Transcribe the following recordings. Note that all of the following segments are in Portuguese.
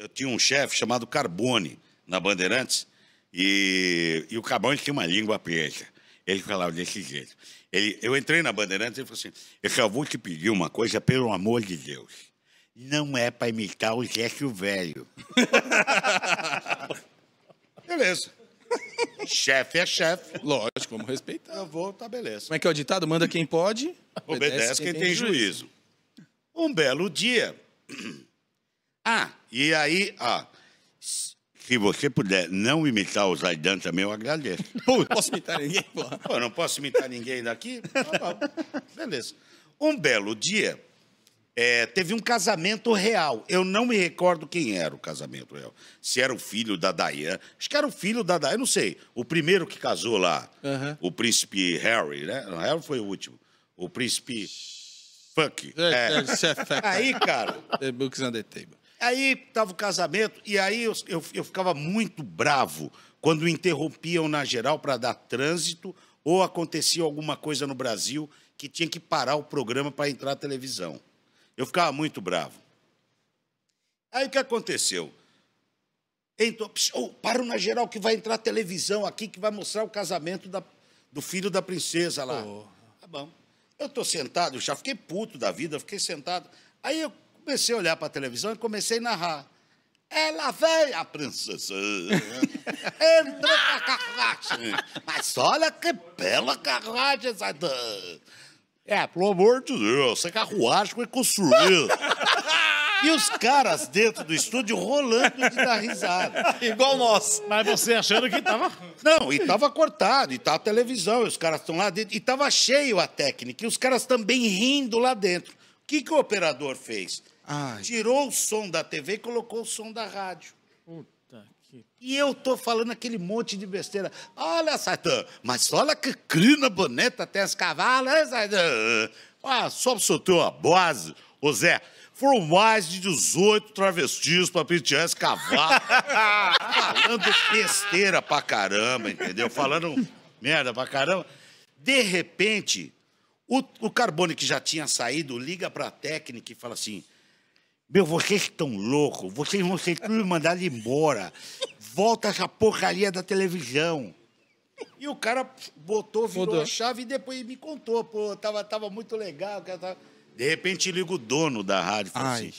eu tinha um chefe chamado Carbone na Bandeirantes e, e o Carbone tinha uma língua preta. Ele falava desse jeito. Ele, eu entrei na Bandeirantes e ele falou assim: Eu só vou te pedir uma coisa, pelo amor de Deus. Não é para imitar o Jéssio Velho. beleza. chefe é chefe. Lógico, vamos respeitar. Eu vou, tá beleza. Como é que é o ditado? Manda quem pode, obedece, obedece quem, quem, tem, tem juízo. juízo. Um belo dia. ah, e aí, ah, se você puder não imitar o Zaidan também, eu agradeço. Pô, posso imitar ninguém, porra. Pô, não posso imitar ninguém daqui? Tá beleza. Um belo dia, é, teve um casamento real. Eu não me recordo quem era o casamento real. Se era o filho da Diana. Acho que era o filho da Diana, não sei. O primeiro que casou lá, uhum. o príncipe Harry, né? Não, Harry foi o último. O príncipe... Fuck. É, é, é, é Aí, cara... The books on the table. Aí estava o casamento, e aí eu, eu, eu ficava muito bravo quando interrompiam na geral para dar trânsito ou acontecia alguma coisa no Brasil que tinha que parar o programa para entrar a televisão. Eu ficava muito bravo. Aí o que aconteceu? Então, oh, para na geral que vai entrar a televisão aqui que vai mostrar o casamento da, do filho da princesa lá. Oh. Tá bom. Eu estou sentado, eu já fiquei puto da vida, fiquei sentado. Aí eu comecei a olhar para a televisão e comecei a narrar. Ela veio, a princesa. Entrou na carruagem. Mas olha que bela carruagem, Zaidan. É, pelo amor de Deus, essa carruagem foi é construída. E os caras dentro do estúdio rolando de dar risada. Igual nós. Mas você achando que tava. Não, e tava cortado, e tava tá televisão, e os caras estão lá dentro. E tava cheio a técnica, e os caras também rindo lá dentro. O que, que o operador fez? Ai. Tirou o som da TV e colocou o som da rádio. Puta que... E eu tô falando aquele monte de besteira. Olha, Satã, mas olha que crina bonita tem as cavalas, Satã? Ah, só o seu teu base, ô Zé. Foram mais de 18 travestis pra pentear esse cavalo. Falando besteira pra caramba, entendeu? Falando merda pra caramba. De repente, o, o Carbone que já tinha saído liga pra técnica e fala assim: meu, vocês estão loucos. Vocês vão ser tudo mandados embora. Volta essa porcaria da televisão. E o cara botou, virou Mudou. a chave e depois me contou. Pô, tava, tava muito legal. Tava... De repente liga o dono da rádio e fala assim,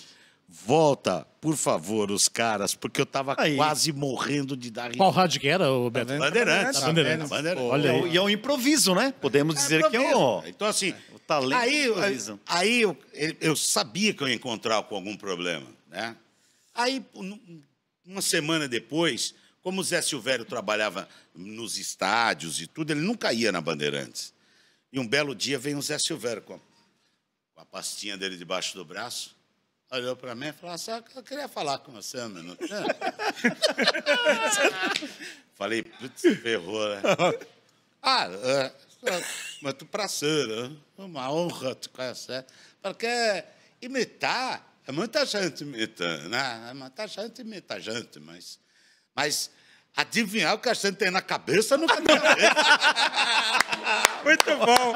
volta, por favor, os caras, porque eu tava aí. quase morrendo de dar... Qual rádio que era, o Beto? Bandeirantes. Bandeirantes. Bandeirantes. Bandeirantes. Olha E é um improviso, né? Podemos é dizer que é um... Então, assim, é talento aí, Aí eu, eu sabia que eu ia encontrar com algum problema. Né? Aí, uma semana depois, como o Zé Silvério trabalhava nos estádios e tudo, ele nunca ia na Bandeirantes. E um belo dia vem o Zé Silvério com a, com a pastinha dele debaixo do braço, olhou para mim e falou assim, eu queria falar com você um minuto. Falei, putz, ferrou, né? ah, é, mas tu prazer, né? é uma honra te conhecer, porque imitar, é muita gente imitando, né? É muita gente imita gente, mas, mas adivinhar o que a gente tem na cabeça nunca tem. Muito bom.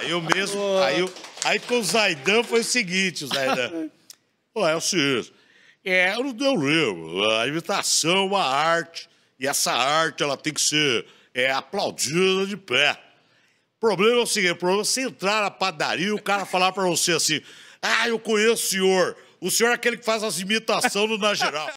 Aí eu mesmo, aí, eu, aí com o Zaidan foi o seguinte, o Zaidan. Pô, é o seguinte, é, eu não deu livro, a imitação é uma arte, e essa arte ela tem que ser é, aplaudida de pé problema é o seguinte: o problema é você entrar na padaria e o cara falar para você assim: ah, eu conheço o senhor. O senhor é aquele que faz as imitações do Na Geral.